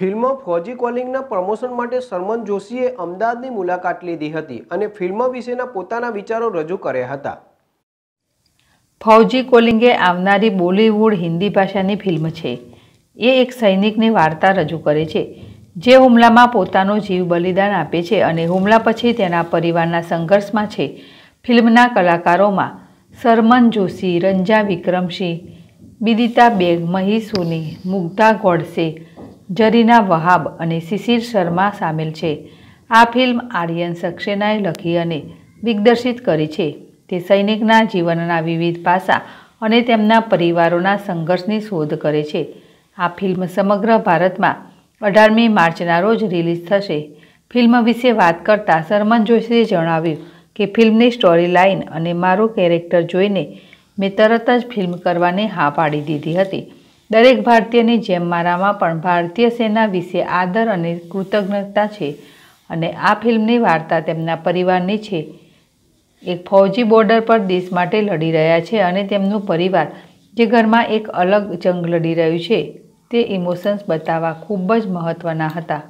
film ફૌજી કોલિંગના promotion માટે સરમન જોશીએ અમદાવાદની મુલાકાત લીધી હતી અને ફિલ્મ વિશેના પોતાના વિચારો રજૂ કર્યા હતા ફૌજી કોલિંગે આવનારી બોલીવુડ હિન્દી ભાષાની ફિલ્મ છે એ એક સૈનિકની વાર્તા રજૂ કરે છે જે હુમલામાં પોતાનો જીવ બલિદાન આપે છે અને હુમલા પછી તેના પરિવારના સંઘર્ષમાં છે ફિલ્મના કલાકારોમાં સરમન જોશી રંજા વિક્રમસિંહ બિદિતા બેગ મહી સોની મુગ્ધા ગોડસે જરીના વહાબ અને શિશિર શર્મા સામેલ છે આ ફિલ્મ આર્યન સક્સેનાએ લખી અને દિગ્દર્શિત કરી છે તે સૈનિકના જીવનના વિવિધ પાસા અને તેમના પરિવારોના સંઘર્ષની શોધ કરે છે આ ફિલ્મ સમગ્ર ભારતમાં અઢારમી માર્ચના રોજ રિલીઝ થશે ફિલ્મ વિશે વાત કરતાં સરમન જોશીએ જણાવ્યું કે ફિલ્મની સ્ટોરી લાઇન અને મારું કેરેક્ટર જોઈને મેં તરત જ ફિલ્મ કરવાની હા પાડી દીધી હતી દરેક ભારતીયની જેમ મારામાં પણ ભારતીય સેના વિશે આદર અને કૃતજ્ઞતા છે અને આ ફિલ્મની વાર્તા તેમના પરિવારની છે એક ફૌજી બોર્ડર પર દેશ માટે લડી રહ્યા છે અને તેમનું પરિવાર જે ઘરમાં એક અલગ જંગ લડી રહ્યું છે તે ઇમોશન્સ બતાવવા ખૂબ જ મહત્ત્વના હતા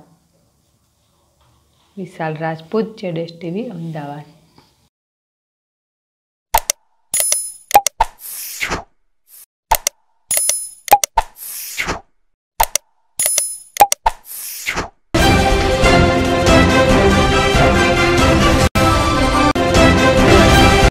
વિશાલ રાજપૂત જેડેશ ટીવી અમદાવાદ